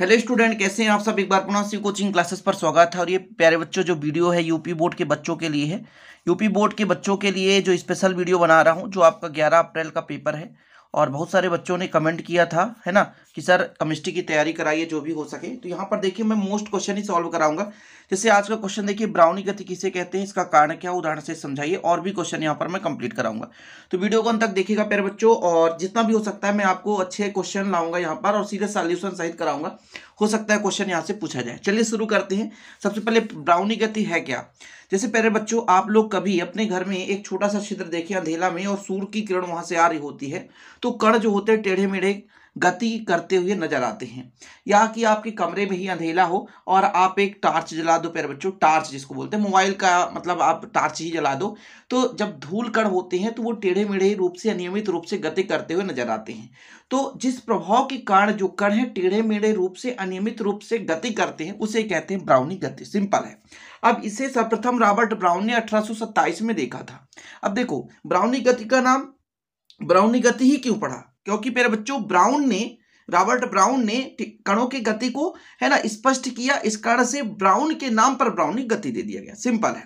hello student कैसे हैं आप सब एक बार पुनः से कोचिंग क्लासेस पर स्वागत है और ये प्यारे बच्चों जो वीडियो है यूपी बोर्ड के बच्चों के लिए है यूपी बोर्ड के बच्चों के लिए जो स्पेशल वीडियो बना रहा हूँ जो आपका 11 अप्रैल का पेपर है और बहुत सारे बच्चों ने कमेंट किया था है ना कि सर केमिस्ट्री की तैयारी कराइए जो भी हो सके तो यहाँ पर देखिए मैं मोस्ट क्वेश्चन ही सॉल्व कराऊंगा जैसे आज का क्वेश्चन देखिए ब्राउनी गति किसे कहते हैं इसका कारण क्या उदाहरण से समझाइए और भी क्वेश्चन यहाँ पर मैं कंप्लीट कराऊंगा तो वीडियो को अंत तक देखिएगा प्यारे बच्चों और जितना भी हो सकता है मैं आपको अच्छे क्वेश्चन लाऊंगा यहाँ पर और सीधे सॉल्यूशन सहित कराऊंगा हो सकता है क्वेश्चन यहाँ से पूछा जाए चलिए शुरू करते हैं सबसे पहले ब्राउनी गति है क्या जैसे प्यारे बच्चों आप लोग कभी अपने घर में एक छोटा सा छिद्र देखिए अंधेला में और सूर्य की किरण वहां से आ रही होती है तो कण जो होते हैं टेढ़े मेढ़े गति करते हुए नजर आते हैं या कि आपके कमरे में ही अंधेला हो और आप एक टार्च जला दो प्यारे बच्चों टार्च जिसको बोलते हैं मोबाइल का मतलब आप टार्च ही जला दो तो जब धूल कण होते हैं तो वो टेढ़े मेढ़े रूप से अनियमित रूप से गति करते हुए नजर आते हैं तो जिस प्रभाव के कारण जो कण है टेढ़े मेढ़े रूप से अनियमित रूप से गति करते हैं उसे कहते हैं ब्राउनी गति सिंपल है अब इसे सर्वप्रथम रॉबर्ट ब्राउन ने अठारह में देखा था अब देखो ब्राउनी गति का नाम ब्राउनी गति ही क्यों पढ़ा क्योंकि मेरे बच्चों ब्राउन ने रॉबर्ट ब्राउन ने कणों की गति को है ना स्पष्ट किया इस कारण से ब्राउन के नाम पर ब्राउनिक गति दे दिया गया सिंपल है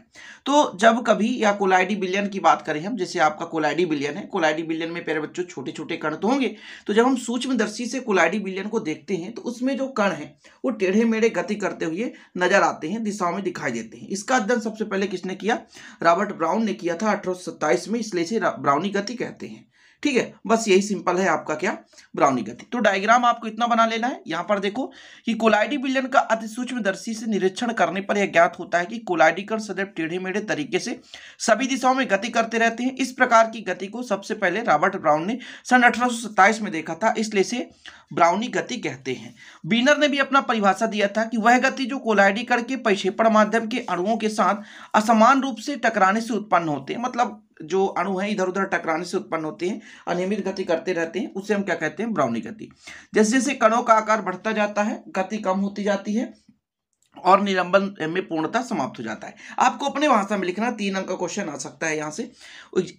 तो जब कभी या कोलाइडी बिलियन की बात करें हम जैसे आपका कोलाइडी बिलियन है कोलाइडी बिलियन में पेरे बच्चों छोटे छोटे कण तो होंगे तो जब हम सूक्ष्मदर्शी से कोलाइडी बिलियन को देखते हैं तो उसमें जो कण है वो टेढ़े मेढ़े गति करते हुए नजर आते हैं दिशाओं में दिखाई देते हैं इसका अध्ययन सबसे पहले किसने किया रॉबर्ट ब्राउन ने किया था अठारह में इसलिए से ब्राउनी गति कहते हैं ठीक है बस यही सिंपल है आपका क्या ब्राउनी गति तो डायग्राम आपको इतना बना लेना है यहां पर देखो कि कोलाइडी विलयन का अति सूक्ष्मदर्शी से निरीक्षण करने पर यह ज्ञात होता है कि कोलाइडीकरण सदैव टेढ़े मेढ़े तरीके से सभी दिशाओं में गति करते रहते हैं इस प्रकार की गति को सबसे पहले रॉबर्ट ब्राउन ने सन अठारह में देखा था इसलिए इसे ब्राउनी गति कहते हैं बीनर ने भी अपना परिभाषा दिया था कि वह गति जो कोलाइडी के परिक्षेपण माध्यम के अणुओं के साथ असमान रूप से टकराने से उत्पन्न होते हैं मतलब जो अणु है इधर उधर टकराने से उत्पन्न होते हैं अनियमित गति करते रहते हैं उसे हम क्या कहते हैं ब्राउनी गति जैसे जैसे कणों का आकार बढ़ता जाता है गति कम होती जाती है और निलंबन में पूर्णता समाप्त हो जाता है आपको अपने भाषा में लिखना तीन अंक का क्वेश्चन आ सकता है यहाँ से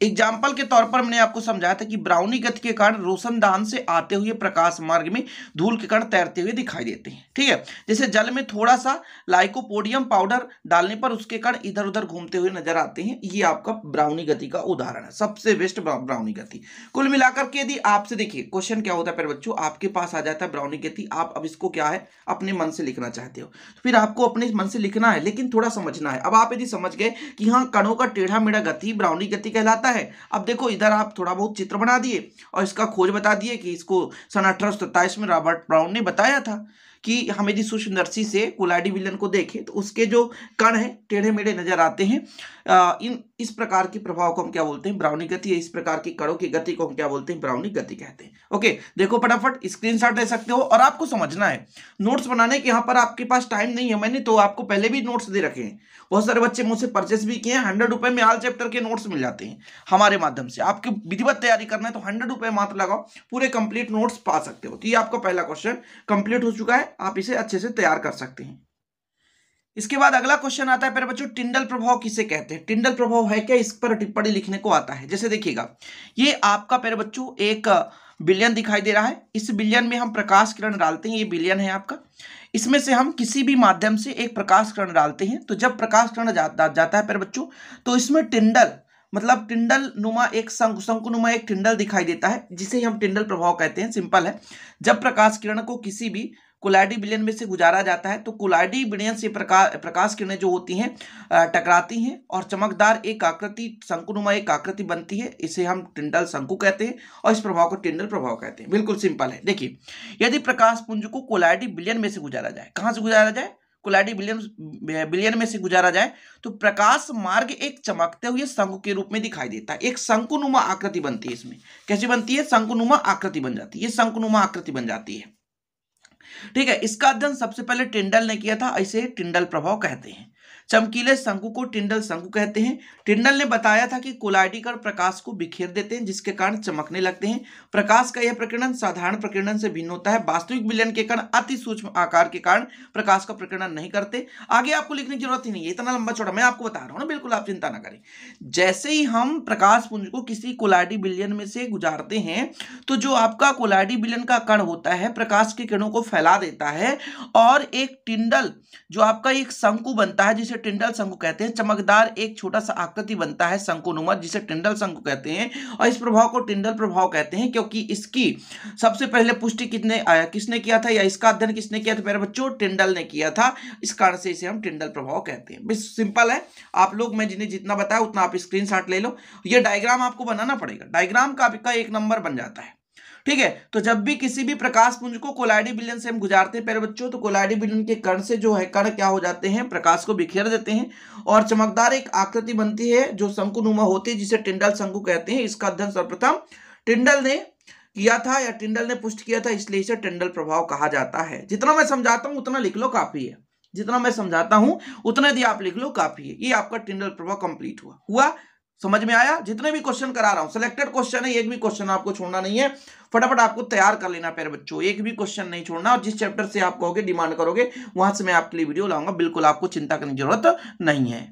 एग्जाम्पल के तौर पर मैंने आपको समझाया था कि ब्राउनी गति के कारण रोशनदान से आते हुए प्रकाश मार्ग में धूल के कारण तैरते हुए दिखाई देते हैं ठीक है जैसे जल में थोड़ा सा लाइकोपोडियम पाउडर डालने पर उसके कारण इधर उधर घूमते हुए नजर आते हैं ये आपका ब्राउनी गति का उदाहरण है सबसे बेस्ट ब्राउनी गति कुल मिलाकर के यदि आपसे देखिए क्वेश्चन क्या होता है पर बच्चों आपके पास आ जाता है ब्राउनी गति आप अब इसको क्या है अपने मन से लिखना चाहते हो तो फिर आप आपको अपने मन से लिखना है लेकिन थोड़ा समझना है अब आप यदि समझ गए कि हाँ कणों का टेढ़ा मेढ़ा गति ब्राउनी गति कहलाता है अब देखो इधर आप थोड़ा बहुत चित्र बना दिए और इसका खोज बता दिए कि इसको सन अठारह में रॉबर्ट ब्राउन ने बताया था कि हमें जी सूक्ष्म सूक्ष्मदर्शी से कुलाडी विलन को देखें तो उसके जो कण हैं टेढ़े मेढ़े नजर आते हैं इन इस प्रकार के प्रभाव को हम क्या बोलते हैं ब्राउनी गति है इस प्रकार की कणों की गति को हम क्या बोलते हैं ब्राउनी गति कहते हैं ओके देखो फटाफट स्क्रीन ले सकते हो और आपको समझना है नोट्स बनाने के यहाँ पर आपके पास टाइम नहीं है मैंने तो आपको पहले भी नोट्स दे रखे हैं बहुत सारे बच्चे मुझसे परचेस भी किए हैं हंड्रेड रुपए में आल चैप्टर के नोट्स मिल जाते हैं हमारे माध्यम से आपकी विधिवत तैयारी करना है तो हंड्रेड रुपए मात्र लगाओ पूरे कंप्लीट नोट्स पा सकते हो तो ये आपका पहला क्वेश्चन कंप्लीट हो चुका है आप इसे अच्छे से तैयार कर सकते हैं इसके बाद अगला क्वेश्चन आता है प्यारे बच्चों टिंडल प्रभाव किसे कहते हैं टिंडल प्रभाव है क्या इस पर टिप्पणी लिखने को आता है जैसे देखिएगा ये आपका प्यारे बच्चों एक बिलियन दिखाई दे रहा है इस बिलियन में हम प्रकाश किरण डालते हैं ये बिलियन है आपका इसमें से हम किसी भी माध्यम से एक प्रकाश किरण डालते हैं तो जब प्रकाश किरण जा, जाता है प्यारे बच्चों तो इसमें टिंडल मतलब टिंडल नुमा एक शंकु संकु नुमा एक टिंडल दिखाई देता है जिसे हम टिंडल प्रभाव कहते हैं सिंपल है जब प्रकाश किरण को किसी भी कोलाइडी विलयन में से गुजारा जाता है तो कोलाइडी बिलियन से प्रका, प्रकाश किरणें जो होती हैं टकराती हैं और चमकदार एक आकृति शंकुनुमा एक आकृति बनती है इसे हम टिंडल शंकु कहते हैं और इस प्रभाव को टिंडल प्रभाव कहते हैं बिल्कुल सिंपल है देखिए यदि प्रकाश पुंज को कोलाइडी बिलियन में से गुजारा जाए कहाँ से गुजारा जाए कोलाइडी बिलियन बिलियन में से गुजारा जाए तो प्रकाश मार्ग एक चमकते हुए शंकु के रूप में दिखाई देता है एक शंकुनुमा आकृति बनती है इसमें कैसी बनती है शंकुनुमा आकृति बन जाती है ये शंकुनुमा आकृति बन जाती है ठीक है इसका अध्ययन सबसे पहले टिंडल ने किया था इसे टिंडल प्रभाव कहते हैं चमकीले शंकु को टिंडल शंकु कहते हैं टिंडल ने बताया था कि कर प्रकाश को बिखेर देते हैं जिसके कारण चमकने लगते हैं प्रकाश का यह प्रकरण साधारण प्रकरण से भिन्न होता है वास्तविक विलयन के कारण अति सूक्ष्म आकार के कारण प्रकाश का प्रकरण नहीं करते आगे आपको लिखने की जरूरत ही नहीं है इतना लंबा छोड़ा मैं आपको बता रहा हूँ ना बिल्कुल आप चिंता ना करें जैसे ही हम प्रकाश पुंज को किसी कोलाइडी विलयन में से गुजारते हैं तो जो आपका कोलाइडी विलयन का कण होता है प्रकाश के किरणों को फैला देता है और एक टिंडल जो आपका एक शंकु बनता है जिसे जिसे टिंडल शंकु कहते हैं चमकदार एक छोटा सा आकृति बनता है शंकुनुमा जिसे टिंडल शंकु कहते हैं और इस प्रभाव को टिंडल प्रभाव कहते हैं क्योंकि इसकी सबसे पहले पुष्टि कितने आया किसने किया था या इसका अध्ययन किसने किया था मेरे बच्चों टिंडल ने किया था इस कारण से इसे हम टिंडल प्रभाव कहते हैं बस सिंपल है आप लोग मैं जिन्हें जितना बताया उतना आप स्क्रीन ले लो ये डायग्राम आपको बनाना पड़ेगा डायग्राम का एक नंबर बन जाता है ठीक है तो जब भी किसी भी प्रकाश पुंज को कोलाइडी बिलियन से हम गुजारते हैं पहले बच्चों तो कोलाइडी बिलियन के कण से जो है कण क्या हो जाते हैं प्रकाश को बिखेर देते हैं और चमकदार एक आकृति बनती है जो शंकुनुमा होती है जिसे टिंडल शंकु कहते हैं इसका अध्ययन सर्वप्रथम टिंडल ने किया था या टिंडल ने पुष्ट किया था इसलिए इसे टिंडल प्रभाव कहा जाता है जितना मैं समझाता हूँ उतना लिख लो काफी है जितना मैं समझाता हूं उतना यदि आप लिख लो काफी है ये आपका टिंडल प्रभाव कंप्लीट हुआ हुआ समझ में आया जितने भी क्वेश्चन करा रहा हूं सिलेक्टेड क्वेश्चन है एक भी क्वेश्चन आपको छोड़ना नहीं है फटाफट आपको तैयार कर लेना प्यारे बच्चों एक भी क्वेश्चन नहीं छोड़ना और जिस चैप्टर से आप कहोगे डिमांड करोगे वहां से मैं आपके लिए वीडियो लाऊंगा बिल्कुल आपको चिंता करने की जरूरत नहीं है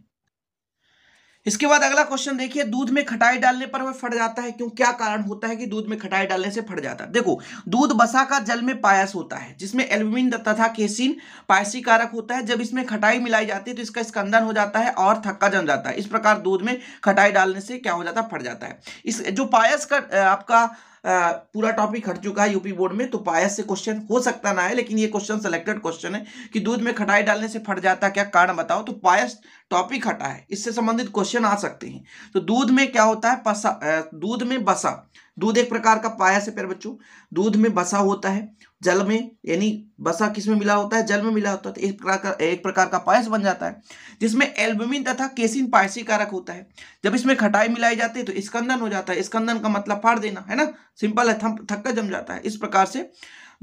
इसके बाद अगला क्वेश्चन देखिए दूध में खटाई डालने पर वह फट जाता है क्यों क्या कारण होता है कि दूध में खटाई डालने से फट जाता है देखो दूध बसा का जल में पायस होता है जिसमें एल्बुमिन तथा केसिन पायसी कारक होता है जब इसमें खटाई मिलाई जाती है तो इसका स्कंदन हो जाता है और थक्का जम जाता है इस प्रकार दूध में खटाई डालने से क्या हो जाता है फट जाता है इस जो पायस का आपका पूरा टॉपिक हट चुका है यूपी बोर्ड में तो पायस से क्वेश्चन हो सकता ना है लेकिन ये क्वेश्चन सिलेक्टेड क्वेश्चन है कि दूध में खटाई डालने से फट जाता क्या कारण बताओ तो पायस टॉपिक हटा है इससे संबंधित क्वेश्चन आ सकते हैं तो दूध में क्या होता है पसा दूध में बसा दूध एक प्रकार का पायस है प्यार बच्चों दूध में बसा होता है जल में यानी बसा किस में मिला होता है जल में मिला होता है तो एक प्रकार का एक प्रकार का पायस बन जाता है जिसमें एल्बुमिन तथा केसिन पायसी कारक होता है जब इसमें खटाई मिलाई जाती है तो स्कंदन हो जाता है स्कंदन का मतलब फाड़ देना है ना सिंपल है थम थक्का जम जाता है इस प्रकार से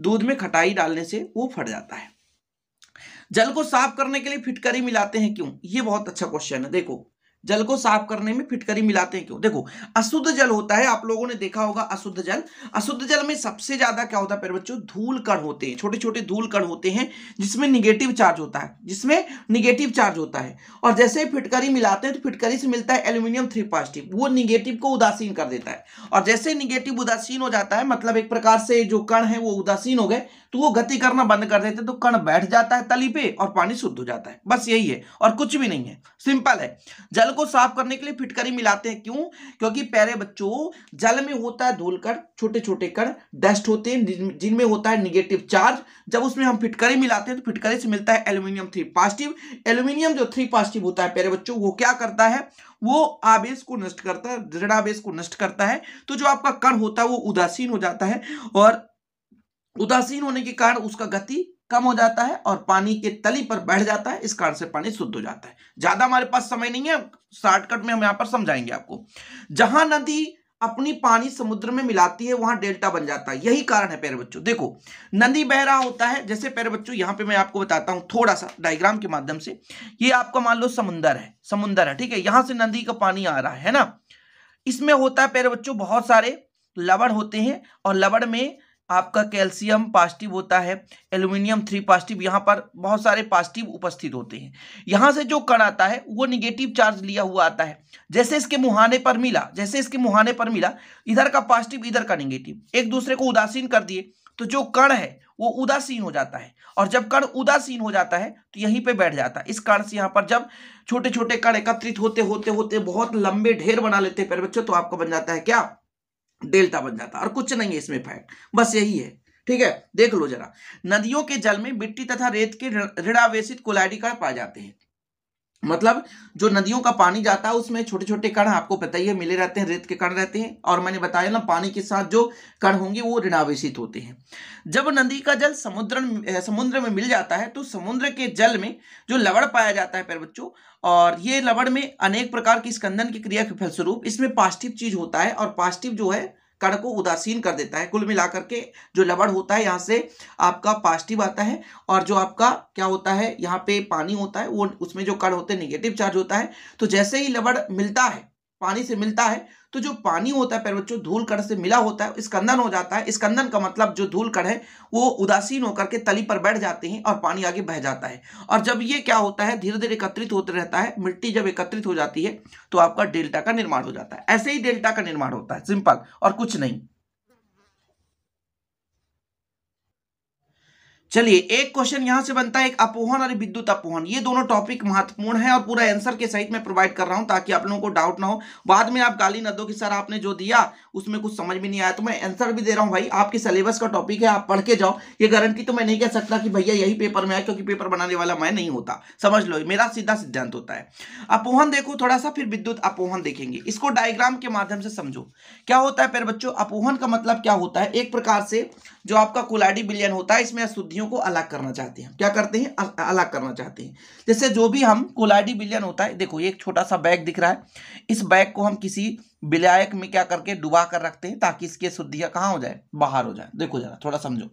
दूध में खटाई डालने से वो फट जाता है जल को साफ करने के लिए फिटकरी मिलाते हैं क्यों ये बहुत अच्छा क्वेश्चन है देखो जल को साफ करने में फिटकरी मिलाते हैं क्यों देखो अशुद्ध जल होता है आप लोगों ने देखा होगा अशुद्ध जल अशुद्ध जल में सबसे ज्यादा क्या होता है बच्चों धूल कण होते हैं छोटे छोटे धूल कण होते हैं जिसमें निगेटिव चार्ज होता है जिसमें निगेटिव चार्ज होता है और जैसे ही फिटकरी मिलाते हैं तो फिटकरी से मिलता है एल्यूमिनियम थ्री पॉजिटिव वो निगेटिव को उदासीन कर देता है और जैसे निगेटिव उदासीन हो जाता है मतलब एक प्रकार से जो कण है वो उदासीन हो गए तो वो गति करना बंद कर देते हैं तो कण बैठ जाता है तली पे और पानी शुद्ध हो जाता है बस यही है और कुछ भी नहीं है सिंपल है जल जल को साफ करने के लिए फिटकरी मिलाते हैं क्यों क्योंकि प्यारे बच्चों जल में होता है धूल कर छोटे छोटे कर डस्ट होते हैं जिनमें होता है निगेटिव चार्ज जब उसमें हम फिटकरी मिलाते हैं तो फिटकरी से मिलता है एल्यूमिनियम थ्री पॉजिटिव एल्यूमिनियम जो थ्री पॉजिटिव होता है प्यारे बच्चों वो क्या करता है वो आवेश को नष्ट करता है दृढ़ आवेश को नष्ट करता है तो जो आपका कण होता है वो उदासीन हो जाता है और उदासीन होने के कारण उसका गति कम हो जाता है और पानी के तली पर बैठ जाता है इस कारण से पानी शुद्ध हो जाता है ज्यादा हमारे पास समय नहीं है शॉर्टकट में हम यहां पर समझाएंगे आपको जहां नदी अपनी पानी समुद्र में मिलाती है वहां डेल्टा बन जाता है यही कारण है प्यारे बच्चों देखो नदी बह रहा होता है जैसे प्यारे बच्चों यहाँ पे मैं आपको बताता हूँ थोड़ा सा डायग्राम के माध्यम से ये आपका मान लो समुंदर है समुंदर है ठीक है यहां से नदी का पानी आ रहा है ना इसमें होता है प्यारे बच्चों बहुत सारे लवण होते हैं और लवण में आपका कैल्शियम पॉजिटिव होता है एल्यूमिनियम थ्री पॉजिटिव यहाँ पर बहुत सारे पॉजिटिव उपस्थित होते हैं यहाँ से जो कण आता है वो निगेटिव चार्ज लिया हुआ आता है जैसे इसके मुहाने पर मिला जैसे इसके मुहाने पर मिला इधर का पॉजिटिव इधर का निगेटिव एक दूसरे को उदासीन कर दिए तो जो कण है वो उदासीन हो जाता है और जब कण उदासीन हो जाता है तो यहीं पे बैठ जाता है इस कारण से यहाँ पर जब छोटे छोटे कण एकत्रित होते होते होते बहुत लंबे ढेर बना लेते हैं पैर बच्चों तो आपका बन जाता है क्या डेल्टा बन जाता है और कुछ नहीं है इसमें फैक्ट बस यही है ठीक है देख लो जरा नदियों के जल में मिट्टी तथा रेत के ऋणावेश कोलाइडी कण पाए जाते हैं मतलब जो नदियों का पानी जाता है उसमें छोटे छोटे कण आपको पता ही है मिले रहते हैं रेत के कण रहते हैं और मैंने बताया ना पानी के साथ जो कण होंगे वो ऋणावेशित होते हैं जब नदी का जल समुद्र समुद्र में मिल जाता है तो समुद्र के जल में जो लवण पाया जाता है पैर बच्चों और ये लवण में अनेक प्रकार की स्कंदन की क्रिया के फलस्वरूप इसमें पॉजिटिव चीज होता है और पॉजिटिव जो है कण को उदासीन कर देता है कुल मिलाकर के जो लवण होता है यहाँ से आपका पॉजिटिव आता है और जो आपका क्या होता है यहाँ पे पानी होता है वो उसमें जो कण होते हैं निगेटिव चार्ज होता है तो जैसे ही लवड़ मिलता है पानी से मिलता है तो जो पानी होता है पैर बच्चों धूल कण से मिला होता है स्कंदन हो जाता है स्कंदन का मतलब जो धूल कण है वो उदासीन होकर के तली पर बैठ जाते हैं और पानी आगे बह जाता है और जब ये क्या होता है धीरे धीरे एकत्रित होते रहता है मिट्टी जब एकत्रित हो जाती है तो आपका डेल्टा का निर्माण हो जाता है ऐसे ही डेल्टा का निर्माण होता है सिंपल और कुछ नहीं चलिए एक क्वेश्चन यहां से बनता है एक अपोहन और विद्युत अपोहन ये दोनों टॉपिक महत्वपूर्ण है और पूरा आंसर के सहित मैं प्रोवाइड कर रहा हूं ताकि आप लोगों को डाउट ना हो बाद में आप गाली न दो कि सर आपने जो दिया उसमें कुछ समझ में नहीं आया तो मैं आंसर भी दे रहा हूं भाई आपके सिलेबस का टॉपिक है आप पढ़ के जाओ ये गारंटी तो मैं नहीं कह सकता कि भैया यही पेपर में आए क्योंकि पेपर बनाने वाला मैं नहीं होता समझ लो मेरा सीधा सिद्धांत होता है अपोहन देखो थोड़ा सा फिर विद्युत अपोहन देखेंगे इसको डायग्राम के माध्यम से समझो क्या होता है पेर बच्चों अपोहन का मतलब क्या होता है एक प्रकार से जो आपका कुलाडी बिलियन होता है इसमें अशुद्धि चीजों को अलग करना चाहते हैं क्या करते हैं अलग करना चाहते हैं जैसे जो भी हम कोलाइडी बिलियन होता है देखो एक छोटा सा बैग दिख रहा है इस बैग को हम किसी विलायक में क्या करके डुबा कर रखते हैं ताकि इसके शुद्धियां कहाँ हो जाए बाहर हो जाए देखो जरा थोड़ा समझो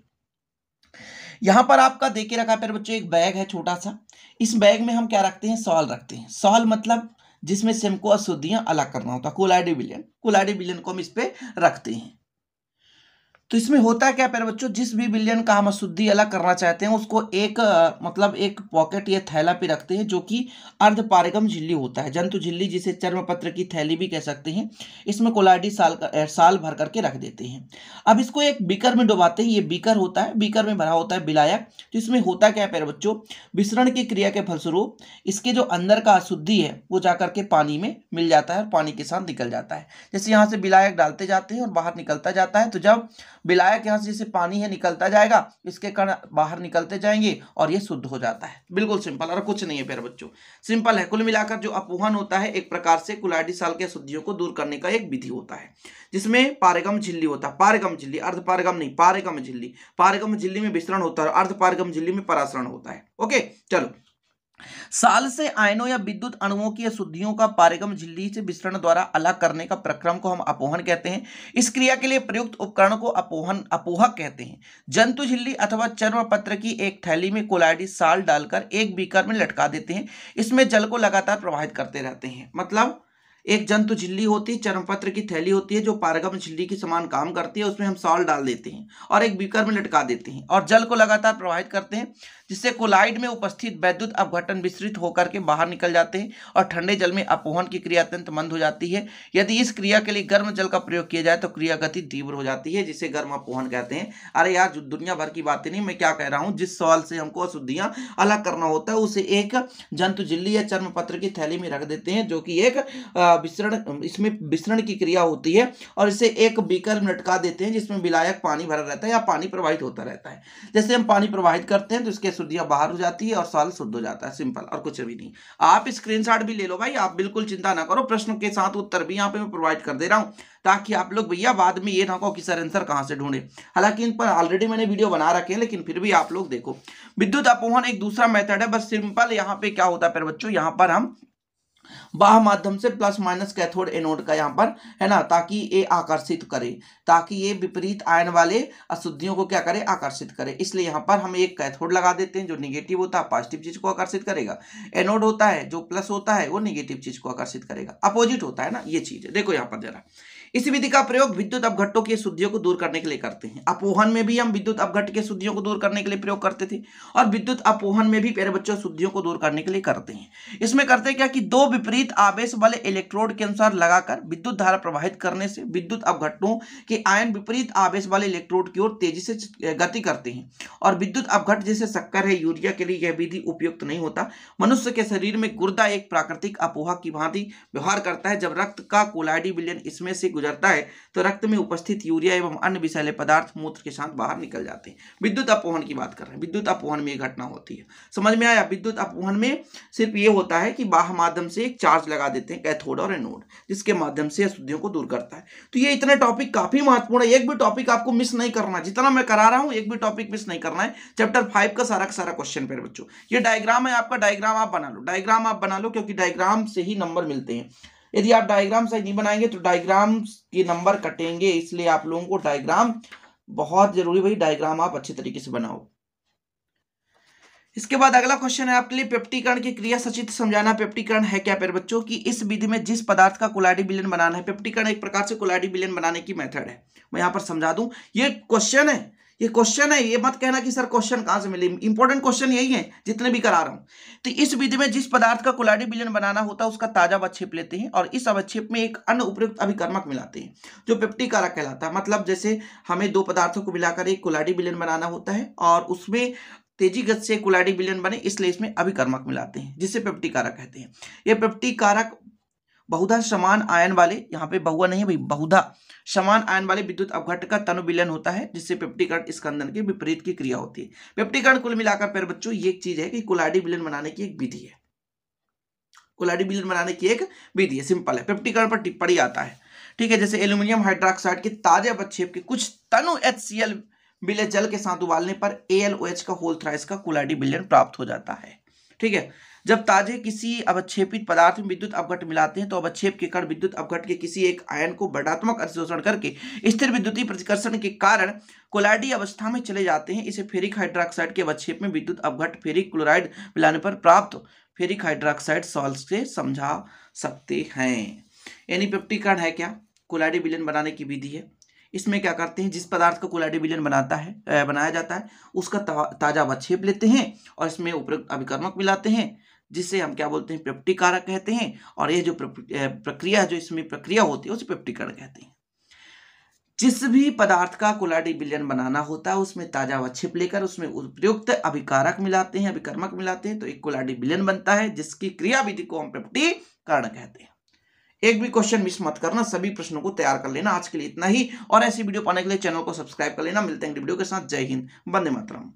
यहाँ पर आपका देखे रखा है बच्चों एक बैग है छोटा सा इस बैग में हम क्या रखते हैं सॉल रखते हैं सॉल मतलब जिसमें सेमको अशुद्धियां अलग करना होता है कोलाइडी बिलियन कोलाइडी बिलियन को हम इस पर रखते हैं तो इसमें होता क्या प्यारे बच्चों जिस भी बिलियन का हम अशुद्धि अलग करना चाहते हैं उसको एक मतलब एक पॉकेट या थैला पे रखते हैं जो कि अर्ध पारगम झिल्ली होता है जंतु झिल्ली जिसे पत्र की थैली भी कह सकते हैं इसमें कोलाडी साल कर, साल भर करके रख देते हैं अब इसको एक बीकर में डुबाते हैं ये बीकर होता है बीकर में भरा होता है बिलायक तो इसमें होता क्या है प्यारे बच्चों विसरण की क्रिया के फलस्वरूप इसके जो अंदर का अशुद्धि है वो जा करके पानी में मिल जाता है और पानी के साथ निकल जाता है जैसे यहाँ से बिलायक डालते जाते हैं और बाहर निकलता जाता है तो जब बिलायक यहाँ से जैसे पानी है निकलता जाएगा इसके कारण बाहर निकलते जाएंगे और ये शुद्ध हो जाता है बिल्कुल सिंपल और कुछ नहीं है प्यार बच्चों सिंपल है कुल मिलाकर जो अपोहन होता है एक प्रकार से कुलाडी साल के अशुद्धियों को दूर करने का एक विधि होता है जिसमें पारगम झिल्ली होता है पारगम झिल्ली अर्ध पारगम नहीं पारगम झिल्ली पारगम झिल्ली में विसरण होता है अर्ध पारगम झिल्ली में परासरण होता है ओके चलो साल से आयनों या विद्युत अणुओं की शुद्धियों का पारेगम झिल्ली से विस्तरण द्वारा अलग करने का प्रक्रम को हम अपोहन कहते हैं इस क्रिया के लिए प्रयुक्त उपकरण को अपोहन अपोहक कहते हैं जंतु झिल्ली अथवा चर्म पत्र की एक थैली में कोलाइडी साल डालकर एक बीकर में लटका देते हैं इसमें जल को लगातार प्रवाहित करते रहते हैं मतलब एक जंतु झिल्ली होती है चर्मपत्र की थैली होती है जो पारगम झिल्ली के समान काम करती है उसमें हम सॉल डाल देते हैं और एक बीकर में लटका देते हैं और जल को लगातार प्रवाहित करते हैं जिससे कोलाइड में उपस्थित वैद्युत अपघटन विस्तृत होकर के बाहर निकल जाते हैं और ठंडे जल में अपोहन की क्रिया अत्यंत मंद हो जाती है यदि इस क्रिया के लिए गर्म जल का प्रयोग किया जाए तो क्रिया गति तीव्र हो जाती है जिसे गर्म अपोहन कहते हैं अरे यार दुनिया भर की बातें नहीं मैं क्या कह रहा हूँ जिस सवाल से हमको अशुद्धियाँ अलग करना होता है उसे एक जंतु झिल्ली या चर्म की थैली में रख देते हैं जो कि एक आ, विसरण इसमें विसरण की क्रिया होती है और इसे एक बीकर में लटका देते हैं जिसमें विलायक पानी भरा रहता है या पानी प्रवाहित होता रहता है जैसे हम पानी प्रवाहित करते हैं तो इसके शुद्धियाँ बाहर हो जाती है और साल शुद्ध हो जाता है सिंपल और कुछ भी नहीं आप स्क्रीन भी ले लो भाई आप बिल्कुल चिंता ना करो प्रश्न के साथ उत्तर भी यहाँ पे मैं प्रोवाइड कर दे रहा हूँ ताकि आप लोग भैया बाद में ये ना कहो कि सर आंसर कहाँ से ढूंढे हालांकि इन पर ऑलरेडी मैंने वीडियो बना रखे हैं लेकिन फिर भी आप लोग देखो विद्युत अपोहन एक दूसरा मेथड है बस सिंपल यहाँ पे क्या होता है पर बच्चों यहाँ पर हम बाह माध्यम से प्लस माइनस कैथोड एनोड का यहाँ पर है ना ताकि ये आकर्षित करे ताकि ये विपरीत आयन वाले अशुद्धियों को क्या करे आकर्षित करे इसलिए यहाँ पर हम एक कैथोड लगा देते हैं जो निगेटिव होता है पॉजिटिव चीज को आकर्षित करेगा एनोड होता है जो प्लस होता है वो निगेटिव चीज को आकर्षित करेगा अपोजिट होता है ना ये चीज देखो यहाँ पर जरा इसी विधि का प्रयोग विद्युत अपघट्टों की शुद्धियों को दूर करने के लिए करते हैं अपोहन में भी हम विद्युत अपघट के शुद्धियों को दूर करने के लिए प्रयोग करते थे और विद्युत अपोहन में भी प्यारे बच्चों शुद्धियों को दूर करने के लिए करते हैं इसमें करते क्या कि दो विपरीत आवेश वाले इलेक्ट्रोड के अनुसार लगाकर विद्युत धारा प्रवाहित करने से विद्युत अपघटनों के आयन विपरीत आवेश वाले इलेक्ट्रोड की ओर तेजी से गति करते हैं और विद्युत अपघट जैसे शक्कर है यूरिया के लिए यह विधि उपयुक्त नहीं होता मनुष्य के शरीर में गुर्दा एक प्राकृतिक अपोहा की भांति व्यवहार करता है जब रक्त का कोलाइडी विलियन इसमें से गुजर गुजरता है तो रक्त में उपस्थित यूरिया एवं अन्य विषैले पदार्थ मूत्र के साथ बाहर निकल जाते हैं विद्युत अपोहन की बात कर रहे हैं विद्युत अपोहन में ये घटना होती है समझ में आया विद्युत अपोहन में सिर्फ ये होता है कि बाह माध्यम से एक चार्ज लगा देते हैं कैथोड और एनोड जिसके माध्यम से अशुद्धियों को दूर करता है तो ये इतने टॉपिक काफी महत्वपूर्ण है एक भी टॉपिक आपको मिस नहीं करना जितना मैं करा रहा हूँ एक भी टॉपिक मिस नहीं करना है चैप्टर फाइव का सारा का सारा क्वेश्चन पेयर बच्चों ये डायग्राम है आपका डायग्राम आप बना लो डायग्राम आप बना लो क्योंकि डायग्राम से ही नंबर मिलते हैं यदि आप डायग्राम सही नहीं बनाएंगे तो डायग्राम के नंबर कटेंगे इसलिए आप लोगों को डायग्राम बहुत जरूरी भाई डायग्राम आप अच्छे तरीके से बनाओ इसके बाद अगला क्वेश्चन है आपके लिए पेप्टीकरण की क्रिया सचित्र समझाना पेप्टीकरण है क्या प्यारे बच्चों की इस विधि में जिस पदार्थ का कोलाडी बिलियन बनाना है पेप्टीकरण एक प्रकार से कोलाडी बिलियन बनाने की मेथड है मैं यहाँ पर समझा दूं ये क्वेश्चन है ये क्वेश्चन है ये मत कहना कि सर क्वेश्चन कहां से मिले इंपॉर्टेंट क्वेश्चन यही है जितने भी करा रहा हूँ तो इस विधि में जिस पदार्थ का कुलाडी बिलियन बनाना होता है उसका ताजा अवक्षेप लेते हैं और इस अवक्षेप में एक अन्य उपयुक्त अभिकर्मक मिलाते हैं जो पेप्टी कारक कहलाता है मतलब जैसे हमें दो पदार्थों को मिलाकर एक कुलाडी बिलियन बनाना होता है और उसमें तेजी गत से कुलाडी बिलियन बने इसलिए इसमें अभिकर्मक मिलाते हैं जिसे पेप्टी कारक कहते हैं यह पेप्टी कारक बहुधा समान आयन वाले यहाँ पे बहुआ नहीं है भाई बहुधा समान आयन वाले विद्युत अवघट का तनु विलयन होता है जिससे पेप्टीकरण स्कंदन के विपरीत की क्रिया होती है पेप्टीकरण कुल मिलाकर पैर बच्चों ये एक चीज है कि कुलाडी विलयन बनाने की एक विधि है कुलाडी विलयन बनाने की एक विधि है सिंपल है पेप्टीकरण पर टिप्पणी आता है ठीक है जैसे एल्यूमिनियम हाइड्रोक्साइड के ताजे अवक्षेप के कुछ तनु एच सी एल विलय जल के साथ उबालने पर ए एल ओ एच का होल थ्राइस का कुलाडी विलयन प्राप्त हो जाता है ठीक है जब ताजे किसी अवक्षेपित पदार्थ में विद्युत अवघट मिलाते हैं तो अवक्षेप के कारण विद्युत अवघट के किसी एक आयन को बढ़ात्मक अधिशोषण करके स्थिर विद्युतीय प्रतिकर्षण के कारण कोलाइडी अवस्था में चले जाते हैं इसे फेरिक हाइड्रोक्साइड के अवक्षेप में विद्युत अवघट फेरिक क्लोराइड मिलाने पर प्राप्त फेरिक हाइड्रोक्साइड सॉल्व से समझा सकते हैं यानी है क्या कोलाइडी विलियन बनाने की विधि है इसमें क्या करते हैं जिस पदार्थ का कोला डिविजन बनाता है बनाया जाता है उसका ताजा वक्षेप लेते हैं और इसमें उपयुक्त अभिकर्मक मिलाते हैं जिसे हम क्या बोलते हैं प्रेप्टिकारक कहते हैं और यह जो प्रक्रिया जो इसमें प्रक्रिया होती है उसे प्रेप्टिकारक कहते हैं जिस भी पदार्थ का कोलाडी बिलियन बनाना होता है उसमें ताजा वक्षेप लेकर उसमें उपयुक्त अभिकारक मिलाते हैं अभिकर्मक मिलाते हैं तो एक कोलाडी बिलियन बनता है जिसकी क्रियाविधि को हम पेप्टीकरण कहते हैं एक भी क्वेश्चन मिस मत करना सभी प्रश्नों को तैयार कर लेना आज के लिए इतना ही और ऐसी वीडियो पाने के लिए चैनल को सब्सक्राइब कर लेना मिलते हैं वीडियो के साथ जय हिंद बंदे मातरम